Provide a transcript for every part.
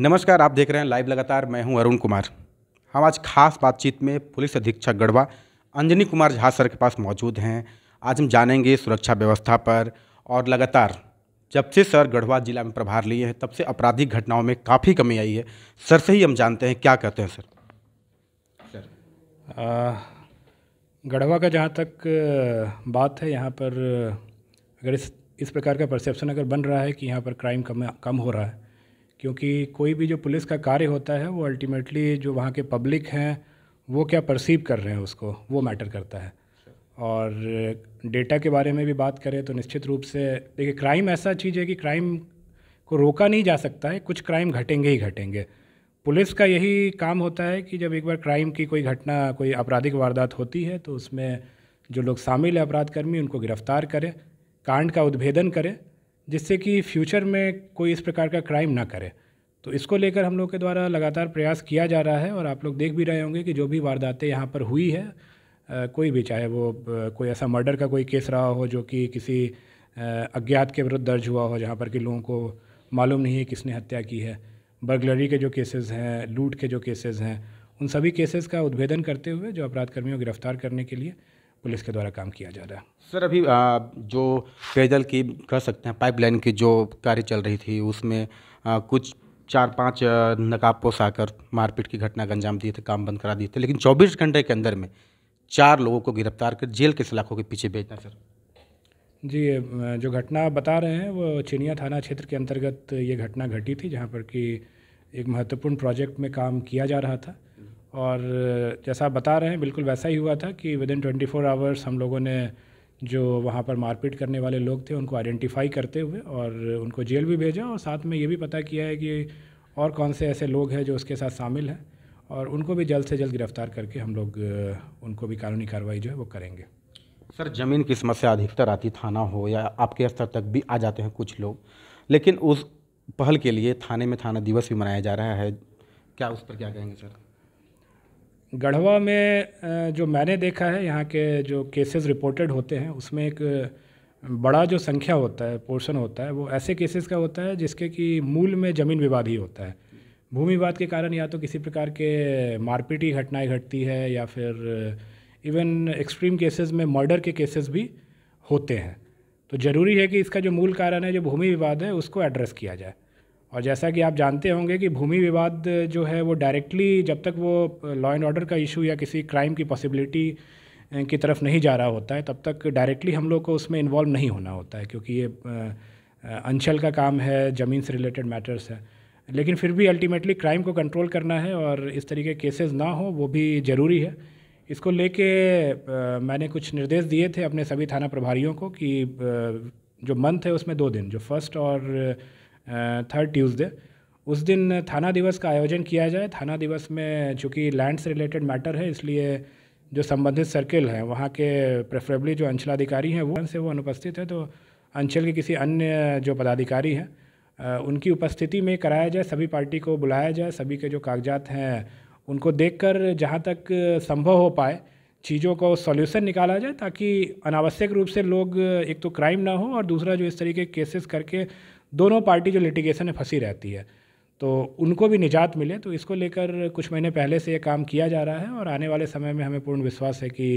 नमस्कार आप देख रहे हैं लाइव लगातार मैं हूं अरुण कुमार हम आज खास बातचीत में पुलिस अधीक्षक गढ़वा अंजनी कुमार झा सर के पास मौजूद हैं आज हम जानेंगे सुरक्षा व्यवस्था पर और लगातार जब से सर गढ़वा जिला में प्रभार लिए हैं तब से आपराधिक घटनाओं में काफ़ी कमी आई है सर से ही हम जानते हैं क्या कहते हैं सर सर गढ़वा का जहाँ तक बात है यहाँ पर अगर इस इस प्रकार का परसेप्शन अगर बन रहा है कि यहाँ पर क्राइम कम कम हो रहा है क्योंकि कोई भी जो पुलिस का कार्य होता है वो अल्टीमेटली जो वहाँ के पब्लिक हैं वो क्या परसीव कर रहे हैं उसको वो मैटर करता है और डेटा के बारे में भी बात करें तो निश्चित रूप से देखिए क्राइम ऐसा चीज़ है कि क्राइम को रोका नहीं जा सकता है कुछ क्राइम घटेंगे ही घटेंगे पुलिस का यही काम होता है कि जब एक बार क्राइम की कोई घटना कोई आपराधिक वारदात होती है तो उसमें जो लोग शामिल है अपराधकर्मी उनको गिरफ्तार करें कांड का उद्भेदन करें जिससे कि फ्यूचर में कोई इस प्रकार का क्राइम ना करे तो इसको लेकर हम लोग के द्वारा लगातार प्रयास किया जा रहा है और आप लोग देख भी रहे होंगे कि जो भी वारदातें यहाँ पर हुई है आ, कोई भी चाहे वो कोई ऐसा मर्डर का कोई केस रहा हो जो कि किसी आ, अज्ञात के विरुद्ध दर्ज हुआ हो जहाँ पर कि लोगों को मालूम नहीं है किसने हत्या की है बर्गलरी के जो केसेस हैं लूट के जो केसेस हैं उन सभी केसेस का उद्भेदन करते हुए जो अपराध कर्मियों को गिरफ्तार करने के लिए पुलिस के द्वारा काम किया जा रहा है सर अभी आ, जो पेयजल की कह सकते हैं पाइपलाइन की जो कार्य चल रही थी उसमें आ, कुछ चार पाँच नकाबपोश आकर मारपीट की घटना का अंजाम दिए थे काम बंद करा दिए थे लेकिन चौबीस घंटे के अंदर में चार लोगों को गिरफ्तार कर जेल के सलाखों के पीछे भेजना सर जी जो घटना बता रहे हैं वो चिनिया थाना क्षेत्र के अंतर्गत ये घटना घटी थी जहाँ पर कि एक महत्वपूर्ण प्रोजेक्ट में काम किया जा रहा था और जैसा आप बता रहे हैं बिल्कुल वैसा ही हुआ था कि within twenty four hours हम लोगों ने जो वहाँ पर मारपीट करने वाले लोग थे उनको आइडेंटिफाई करते हुए और उनको जेल भी भेजा और साथ में ये भी पता किया है कि और कौन से ऐसे लोग हैं जो उसके साथ शामिल हैं और उनको भी जल्द से जल्द गिरफ्तार करके हम लोग उनको भी कानूनी कार्रवाई जो है वो करेंगे सर ज़मीन की समस्या अधिकतर आती थाना हो या आपके स्तर तक भी आ जाते हैं कुछ लोग लेकिन उस पहल के लिए थाने में थाना दिवस भी मनाया जा रहा है क्या उस पर क्या कहेंगे सर गढ़वा में जो मैंने देखा है यहाँ के जो केसेस रिपोर्टेड होते हैं उसमें एक बड़ा जो संख्या होता है पोर्शन होता है वो ऐसे केसेस का होता है जिसके कि मूल में ज़मीन विवाद ही होता है भूमि विवाद के कारण या तो किसी प्रकार के मारपीट की घटनाएँ घटती है या फिर इवन एक्सट्रीम केसेस में मर्डर के केसेस भी होते हैं तो ज़रूरी है कि इसका जो मूल कारण है जो भूमि विवाद है उसको एड्रेस किया जाए और जैसा कि आप जानते होंगे कि भूमि विवाद जो है वो डायरेक्टली जब तक वो लॉ एंड ऑर्डर का इशू या किसी क्राइम की पॉसिबिलिटी की तरफ नहीं जा रहा होता है तब तक डायरेक्टली हम लोग को उसमें इन्वॉल्व नहीं होना होता है क्योंकि ये अंचल का काम है ज़मीन से रिलेटेड मैटर्स है लेकिन फिर भी अल्टीमेटली क्राइम को कंट्रोल करना है और इस तरीके केसेस ना हो वो भी ज़रूरी है इसको लेके मैंने कुछ निर्देश दिए थे अपने सभी थाना प्रभारियों को कि जो मंथ है उसमें दो दिन जो फर्स्ट और थर्ड ट्यूसडे उस दिन थाना दिवस का आयोजन किया जाए थाना दिवस में चूँकि लैंड से रिलेटेड मैटर है इसलिए जो संबंधित सर्किल हैं वहाँ के प्रेफरेबली जो अंचलाधिकारी हैं वो से वो अनुपस्थित है तो अंचल के किसी अन्य जो पदाधिकारी हैं उनकी उपस्थिति में कराया जाए सभी पार्टी को बुलाया जाए सभी के जो कागजात हैं उनको देखकर जहाँ तक संभव हो पाए चीज़ों को सॉल्यूशन निकाला जाए ताकि अनावश्यक रूप से लोग एक तो क्राइम ना हो और दूसरा जो इस तरीके केसेस करके दोनों पार्टी जो लिटिगेशन में फंसी रहती है तो उनको भी निजात मिले तो इसको लेकर कुछ महीने पहले से ये काम किया जा रहा है और आने वाले समय में हमें पूर्ण विश्वास है कि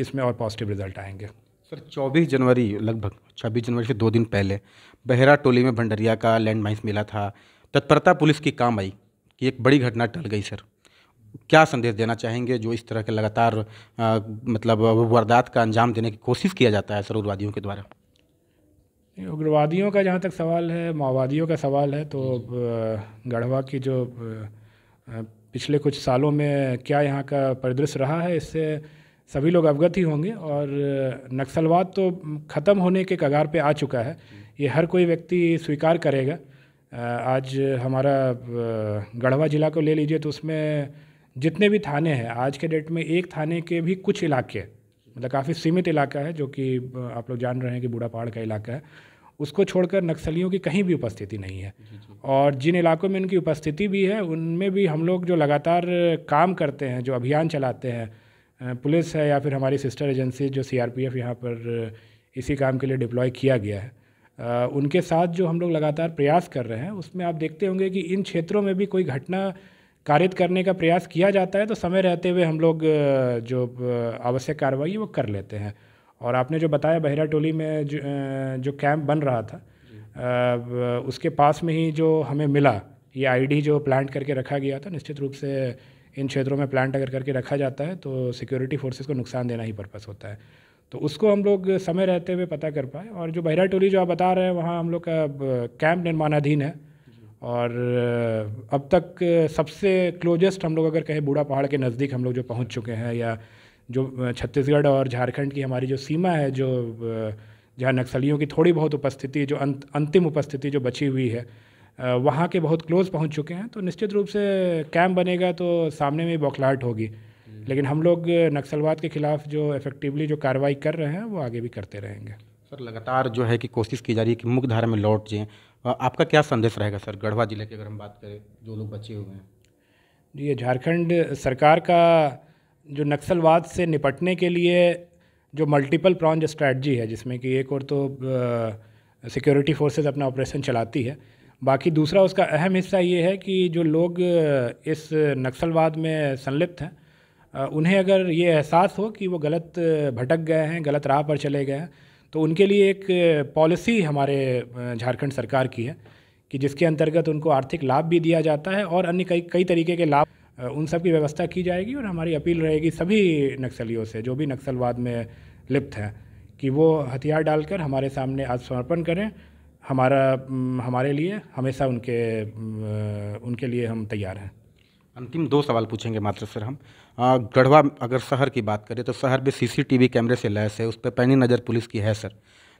इसमें और पॉजिटिव रिजल्ट आएंगे सर 24 जनवरी लगभग 26 जनवरी से दो दिन पहले बहरा टोली में भंडरिया का लैंड माइंस मिला था तत्परता पुलिस की काम आई कि एक बड़ी घटना टल गई सर क्या संदेश देना चाहेंगे जो इस तरह के लगातार आ, मतलब वारदात का अंजाम देने की कोशिश किया जाता है सर उग्रवादियों के द्वारा उग्रवादियों का जहाँ तक सवाल है माओवादियों का सवाल है तो हम्म। गढ़वा की जो पिछले कुछ सालों में क्या यहाँ का परिदृश्य रहा है इससे सभी लोग अवगत ही होंगे और नक्सलवाद तो ख़त्म होने के कगार पे आ चुका है हम्म। ये हर कोई व्यक्ति स्वीकार करेगा आज हमारा गढ़वा ज़िला को ले लीजिए तो उसमें जितने भी थाने हैं आज के डेट में एक थाने के भी कुछ इलाके मतलब काफ़ी सीमित इलाका है जो कि आप लोग जान रहे हैं कि बूढ़ा पहाड़ का इलाका है उसको छोड़कर नक्सलियों की कहीं भी उपस्थिति नहीं है और जिन इलाकों में उनकी उपस्थिति भी है उनमें भी हम लोग जो लगातार काम करते हैं जो अभियान चलाते हैं पुलिस है या फिर हमारी सिस्टर एजेंसी जो सी आर पी एफ यहाँ पर इसी काम के लिए डिप्लॉय किया गया है उनके साथ जो हम लोग लगातार प्रयास कर रहे हैं उसमें आप देखते होंगे कि इन क्षेत्रों में भी कोई घटना कारित करने का प्रयास किया जाता है तो समय रहते हुए हम लोग जो आवश्यक कार्रवाई वो कर लेते हैं और आपने जो बताया बहिरा टोली में जो, जो कैंप बन रहा था उसके पास में ही जो हमें मिला ये आईडी जो प्लांट करके रखा गया था निश्चित रूप से इन क्षेत्रों में प्लांट अगर करके रखा जाता है तो सिक्योरिटी फोर्सेस को नुकसान देना ही पर्पस होता है तो उसको हम लोग समय रहते हुए पता कर पाए और जो बहरा टोली जो आप बता रहे हैं वहाँ हम लोग का कैंप निर्माणाधीन है और अब तक सबसे क्लोजेस्ट हम लोग अगर कहें बूढ़ा पहाड़ के नज़दीक हम लोग जो पहुंच चुके हैं या जो छत्तीसगढ़ और झारखंड की हमारी जो सीमा है जो जहाँ नक्सलियों की थोड़ी बहुत उपस्थिति जो अंत अंतिम उपस्थिति जो बची हुई है वहाँ के बहुत क्लोज़ पहुँच चुके हैं तो निश्चित रूप से कैम्प बनेगा तो सामने में बौखलाहट होगी हम्म। लेकिन हम लोग नक्सलवाद के खिलाफ जो इफेक्टिवली जो कार्रवाई कर रहे हैं वो आगे भी करते रहेंगे सर लगातार जो है कि कोशिश की जा रही है कि मुख्य धारा में लौट जाएँ आपका क्या संदेश रहेगा सर गढ़वा जिले की अगर हम बात करें जो लोग बचे हुए हैं जी झारखंड सरकार का जो नक्सलवाद से निपटने के लिए जो मल्टीपल प्रॉन्ज स्ट्रैटी है जिसमें कि एक और तो सिक्योरिटी फोर्सेज अपना ऑपरेशन चलाती है बाकी दूसरा उसका अहम हिस्सा ये है कि जो लोग इस नक्सलवाद में संलिप्त हैं उन्हें अगर ये एहसास हो कि वो गलत भटक गए हैं गलत राह पर चले गए हैं तो उनके लिए एक पॉलिसी हमारे झारखंड सरकार की है कि जिसके अंतर्गत उनको आर्थिक लाभ भी दिया जाता है और अन्य कई कई तरीके के लाभ उन सब की व्यवस्था की जाएगी और हमारी अपील रहेगी सभी नक्सलियों से जो भी नक्सलवाद में लिप्त हैं कि वो हथियार डालकर हमारे सामने आत्मसमर्पण करें हमारा हमारे लिए हमेशा उनके उनके लिए हम तैयार हैं अंतिम दो सवाल पूछेंगे मात्र सर हम गढ़वा अगर शहर की बात करें तो शहर में सीसीटीवी कैमरे से लैस है उस पर पैनी नज़र पुलिस की है सर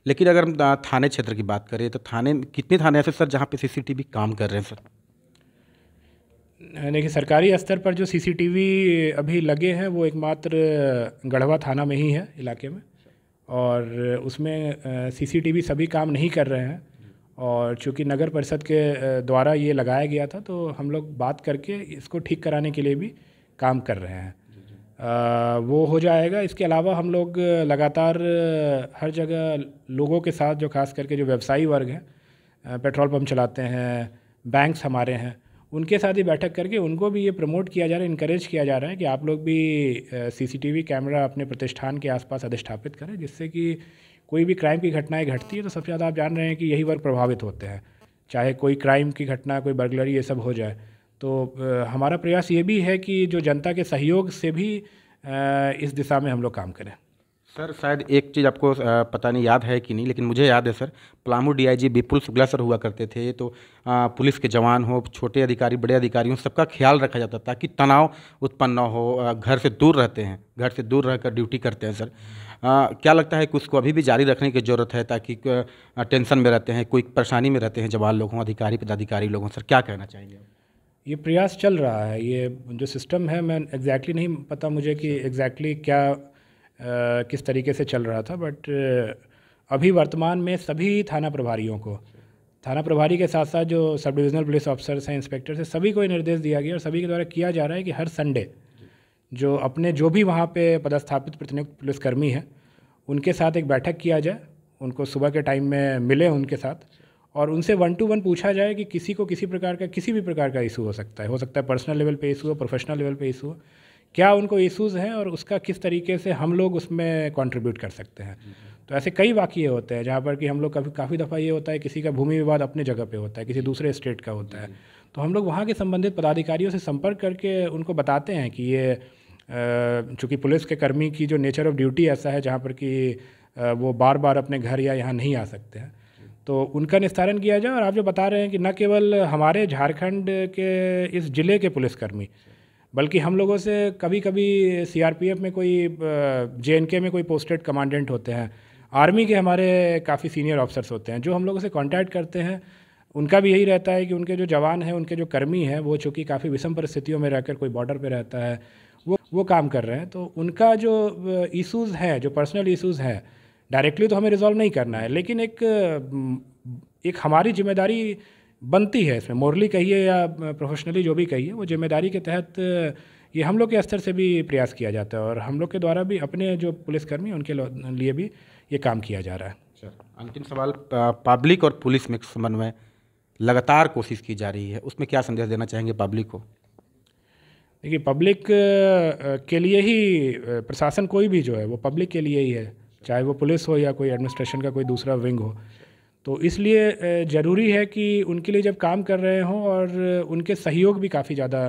लेकिन अगर हम थाने क्षेत्र की बात करें तो थाने कितने थाने ऐसे सर जहाँ पे सीसीटीवी काम कर रहे हैं सर देखिए सरकारी स्तर पर जो सीसीटीवी अभी लगे हैं वो एकमात्र गढ़वा थाना में ही है इलाके में और उसमें सीसीटीवी सभी काम नहीं कर रहे हैं और चूँकि नगर परिषद के द्वारा ये लगाया गया था तो हम लोग बात करके इसको ठीक कराने के लिए भी काम कर रहे हैं आ, वो हो जाएगा इसके अलावा हम लोग लगातार हर जगह लोगों के साथ जो खास करके जो व्यवसायी वर्ग हैं पेट्रोल पंप चलाते हैं बैंक्स हमारे हैं उनके साथ ही बैठक करके उनको भी ये प्रमोट किया जा रहा है इनक्रेज किया जा रहा है कि आप लोग भी सीसीटीवी कैमरा अपने प्रतिष्ठान के आसपास अधिष्ठापित करें जिससे कि कोई भी क्राइम की घटनाएं घटती है तो सबसे ज़्यादा आप जान रहे हैं कि यही वर्ग प्रभावित होते हैं चाहे कोई क्राइम की घटना कोई बर्गलरी ये सब हो जाए तो हमारा प्रयास ये भी है कि जो जनता के सहयोग से भी इस दिशा में हम लोग काम करें सर शायद एक चीज़ आपको पता नहीं याद है कि नहीं लेकिन मुझे याद है sir Palamu DIG Vipul Shukla sir हुआ करते थे तो पुलिस के जवान हो छोटे अधिकारी बड़े अधिकारी हों सबका ख्याल रखा जाता था ताकि तनाव उत्पन्न न हो घर से दूर रहते हैं घर से दूर रहकर ड्यूटी करते हैं सर आ, क्या लगता है कि उसको अभी भी जारी रखने की ज़रूरत है ताकि टेंशन में रहते हैं कोई परेशानी में रहते हैं जवान लोगों अधिकारी पदाधिकारी लोग सर क्या कहना चाहेंगे ये प्रयास चल रहा है ये जो सिस्टम है मैं एग्जैक्टली exactly नहीं पता मुझे कि एग्जैक्टली exactly क्या किस तरीके से चल रहा था बट अभी वर्तमान में सभी थाना प्रभारियों को थाना प्रभारी के साथ साथ जो सब डिविजनल पुलिस ऑफिसर्स हैं इंस्पेक्टर्स हैं सभी को ये निर्देश दिया गया और सभी के द्वारा किया जा रहा है कि हर संडे जो अपने जो भी वहाँ पे पदस्थापित प्रतिनियुक्त पुलिसकर्मी हैं उनके साथ एक बैठक किया जाए उनको सुबह के टाइम में मिले उनके साथ और उनसे वन टू वन पूछा जाए कि किसी को किसी प्रकार का किसी भी प्रकार का इशू हो सकता है हो सकता है पर्सनल लेवल पे इशू हो प्रोफेशनल लेवल पे इशू हो क्या उनको इश्यूज़ हैं और उसका किस तरीके से हम लोग उसमें कंट्रीब्यूट कर सकते हैं तो ऐसे कई वाक्य होते हैं जहाँ पर कि हम लोग कभी काफ़ी दफ़ा ये होता है किसी का भूमि विवाद अपने जगह पे होता है किसी दूसरे स्टेट का होता है तो हम लोग वहाँ के संबंधित पदाधिकारियों से संपर्क करके उनको बताते हैं कि ये चूँकि पुलिस के कर्मी की जो नेचर ऑफ ड्यूटी ऐसा है जहाँ पर कि वो बार बार अपने घर या यहाँ नहीं आ सकते हैं तो उनका निस्तारण किया जाए और आप जो बता रहे हैं कि न केवल हमारे झारखंड के इस ज़िले के पुलिसकर्मी बल्कि हम लोगों से कभी कभी सी में कोई जे में कोई पोस्टेड कमांडेंट होते हैं आर्मी के हमारे काफ़ी सीनियर ऑफिसर्स होते हैं जो हम लोगों से कॉन्टैक्ट करते हैं उनका भी यही रहता है कि उनके जो जवान हैं उनके जो कर्मी हैं वो चूँकि काफ़ी विषम परिस्थितियों में रहकर कोई बॉर्डर पर रहता है वो वो काम कर रहे हैं तो उनका जो इशूज़ हैं जो पर्सनल इशूज़ हैं डायरेक्टली तो हमें रिजॉल्व नहीं करना है लेकिन एक एक हमारी जिम्मेदारी बनती है इसमें मोरली कहिए या प्रोफेशनली जो भी कहिए वो जिम्मेदारी के तहत ये हम लोग के स्तर से भी प्रयास किया जाता है और हम लोग के द्वारा भी अपने जो पुलिसकर्मी उनके लिए भी ये काम किया जा रहा है अच्छा, अंतिम सवाल पब्लिक और पुलिस में समन्वय लगातार कोशिश की जा रही है उसमें क्या संदेश देना चाहेंगे पब्लिक को देखिए पब्लिक के लिए ही प्रशासन कोई भी जो है वो पब्लिक के लिए ही है चाहे वो पुलिस हो या कोई एडमिनिस्ट्रेशन का कोई दूसरा विंग हो तो इसलिए ज़रूरी है कि उनके लिए जब काम कर रहे हों और उनके सहयोग भी काफ़ी ज़्यादा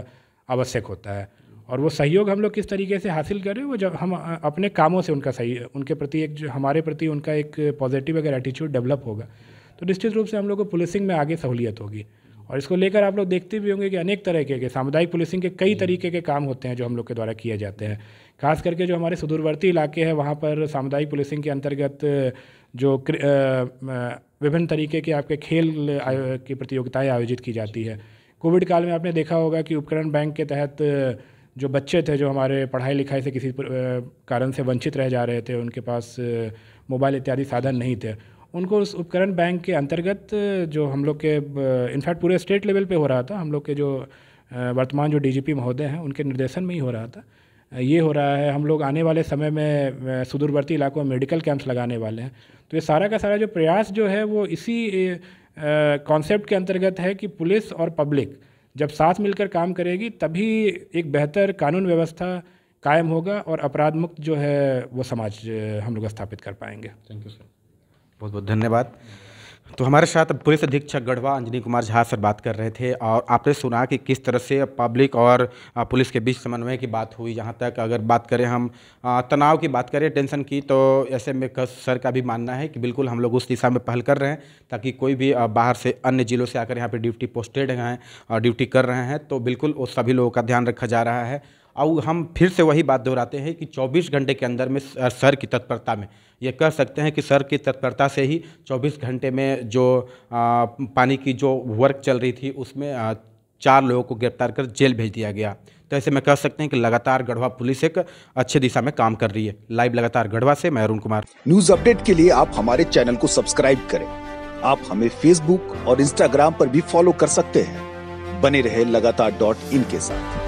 आवश्यक होता है और वो सहयोग हम लोग किस तरीके से हासिल करें वो जब हम अपने कामों से उनका सही उनके प्रति एक जो हमारे प्रति उनका एक पॉजिटिव अगर एटीट्यूड डेवलप होगा तो निश्चित रूप से हम लोग को पुलिसिंग में आगे सहूलियत होगी और इसको लेकर आप लोग देखते भी होंगे कि अनेक तरह के, के सामुदायिक पुलिसिंग के कई तरीके के काम होते हैं जो हम लोग के द्वारा किए जाते हैं खास करके जो हमारे सुदूरवर्ती इलाके हैं वहाँ पर सामुदायिक पुलिसिंग के अंतर्गत जो विभिन्न तरीके के आपके खेल की प्रतियोगिताएँ आयोजित की जाती है कोविड काल में आपने देखा होगा कि उपकरण बैंक के तहत जो बच्चे थे जो हमारे पढ़ाई लिखाई से किसी कारण से वंचित रह जा रहे थे उनके पास मोबाइल इत्यादि साधन नहीं थे उनको उस उपकरण बैंक के अंतर्गत जो हम लोग के इनफैक्ट पूरे स्टेट लेवल पे हो रहा था हम लोग के जो वर्तमान जो डीजीपी महोदय हैं उनके निर्देशन में ही हो रहा था ये हो रहा है हम लोग आने वाले समय में सुदूरवर्ती इलाकों में मेडिकल कैंप्स लगाने वाले हैं तो ये सारा का सारा जो प्रयास जो है वो इसी कॉन्सेप्ट के अंतर्गत है कि पुलिस और पब्लिक जब साथ मिलकर काम करेगी तभी एक बेहतर कानून व्यवस्था कायम होगा और अपराध मुक्त जो है वो समाज हम लोग स्थापित कर पाएंगे थैंक यू सर बहुत बहुत धन्यवाद तो हमारे साथ पुलिस अधीक्षक गढ़वा अंजनी कुमार झा सर बात कर रहे थे और आपने सुना कि किस तरह से पब्लिक और पुलिस के बीच समन्वय की बात हुई यहाँ तक अगर बात करें हम तनाव की बात करें टेंशन की तो ऐसे में सर का भी मानना है कि बिल्कुल हम लोग उस दिशा में पहल कर रहे हैं ताकि कोई भी बाहर से अन्य ज़िलों से आकर यहाँ पर ड्यूटी पोस्टेड हैं और ड्यूटी कर रहे हैं तो बिल्कुल उस सभी लोगों का ध्यान रखा जा रहा है और हम फिर से वही बात दोहराते हैं कि 24 घंटे के अंदर में सर की तत्परता में ये कह सकते हैं कि सर की तत्परता से ही 24 घंटे में जो आ, पानी की जो वर्क चल रही थी उसमें आ, चार लोगों को गिरफ्तार कर जेल भेज दिया गया तो ऐसे में कह सकते हैं कि लगातार गढ़वा पुलिस एक अच्छे दिशा में काम कर रही है लाइव लगातार गढ़वा से मैं अरुण कुमार न्यूज अपडेट के लिए आप हमारे चैनल को सब्सक्राइब करें आप हमें फेसबुक और इंस्टाग्राम पर भी फॉलो कर सकते हैं बने रहे लगातार डॉट इन के साथ